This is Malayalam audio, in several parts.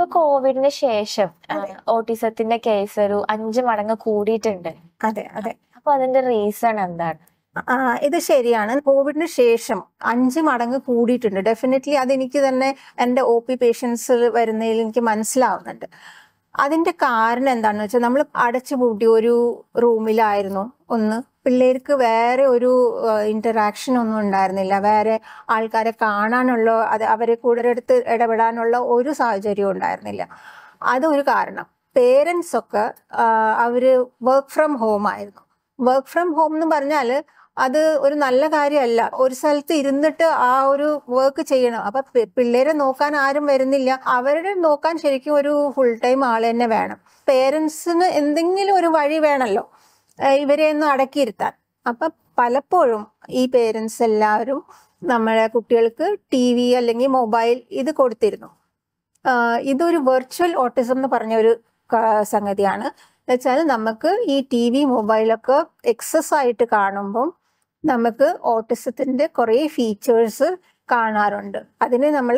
ഇപ്പൊ കോവിഡിന് ശേഷം ഓട്ടിസത്തിന്റെ കേസ് ഒരു അഞ്ച് മടങ്ങ് കൂടിയിട്ടുണ്ട് അതെ അതെ അപ്പൊ അതിന്റെ റീസൺ എന്താണ് ഇത് ശരിയാണ് കോവിഡിന് ശേഷം അഞ്ച് മടങ്ങ് കൂടിയിട്ടുണ്ട് ഡെഫിനറ്റ്ലി അതെനിക്ക് തന്നെ എന്റെ ഒ പി പേഷ്യൻസ് വരുന്നതിൽ എനിക്ക് മനസ്സിലാവുന്നുണ്ട് അതിന്റെ കാരണം എന്താണെന്ന് വെച്ചാൽ നമ്മൾ അടച്ചുപൂട്ടി ഒരു റൂമിലായിരുന്നു ഒന്ന് പിള്ളേർക്ക് വേറെ ഒരു ഇന്ററാക്ഷൻ ഒന്നും ഉണ്ടായിരുന്നില്ല വേറെ ആൾക്കാരെ കാണാനുള്ള അത് അവരെ കൂടുതലെടുത്ത് ഇടപെടാനുള്ള ഒരു സാഹചര്യവും ഉണ്ടായിരുന്നില്ല അതൊരു കാരണം പേരൻസ് ഒക്കെ അവർ വർക്ക് ഫ്രം ഹോം ആയിരുന്നു വർക്ക് ഫ്രം ഹോം എന്ന് പറഞ്ഞാൽ അത് ഒരു നല്ല കാര്യമല്ല ഒരു സ്ഥലത്ത് ഇരുന്നിട്ട് ആ ഒരു വർക്ക് ചെയ്യണം അപ്പൊ പിള്ളേരെ നോക്കാൻ ആരും വരുന്നില്ല അവരുടെ നോക്കാൻ ശരിക്കും ഒരു ഫുൾ ടൈം ആൾ തന്നെ വേണം പേരൻസിന് എന്തെങ്കിലും ഒരു വഴി വേണമല്ലോ ഒന്നും അടക്കിയിരുത്താൻ അപ്പൊ പലപ്പോഴും ഈ പേരൻസ് എല്ലാവരും നമ്മളെ കുട്ടികൾക്ക് ടി വി അല്ലെങ്കിൽ മൊബൈൽ ഇത് കൊടുത്തിരുന്നു ഇതൊരു വെർച്വൽ ഓട്ടിസം എന്ന് പറഞ്ഞ ഒരു സംഗതിയാണ് വെച്ചാൽ നമുക്ക് ഈ ടി വി മൊബൈലൊക്കെ എക്സസ് ആയിട്ട് കാണുമ്പം നമുക്ക് ഓട്ടിസത്തിന്റെ കുറേ ഫീച്ചേഴ്സ് കാണാറുണ്ട് അതിനെ നമ്മൾ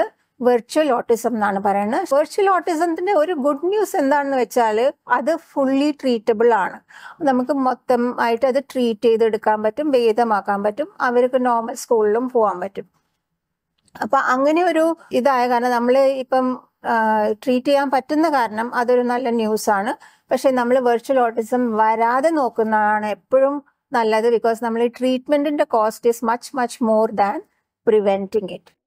വെർച്വൽ ഓട്ടിസം എന്നാണ് പറയുന്നത് വെർച്വൽ ഓട്ടിസത്തിന്റെ ഒരു ഗുഡ് ന്യൂസ് എന്താണെന്ന് വെച്ചാൽ അത് ഫുള്ളി ട്രീറ്റബിൾ ആണ് നമുക്ക് മൊത്തം ആയിട്ട് അത് ട്രീറ്റ് ചെയ്തെടുക്കാൻ പറ്റും ഭേദമാക്കാൻ പറ്റും അവർക്ക് നോർമൽ സ്കൂളിലും പോകാൻ പറ്റും അപ്പൊ അങ്ങനെ ഒരു ഇതായ കാരണം നമ്മൾ ഇപ്പം ട്രീറ്റ് ചെയ്യാൻ പറ്റുന്ന കാരണം അതൊരു നല്ല ന്യൂസ് ആണ് പക്ഷെ നമ്മൾ വെർച്വൽ ഓട്ടിസം വരാതെ നോക്കുന്നതാണ് എപ്പോഴും നല്ലത് ബിക്കോസ് നമ്മൾ ഈ ട്രീറ്റ്മെന്റിന്റെ cost is much much more than preventing it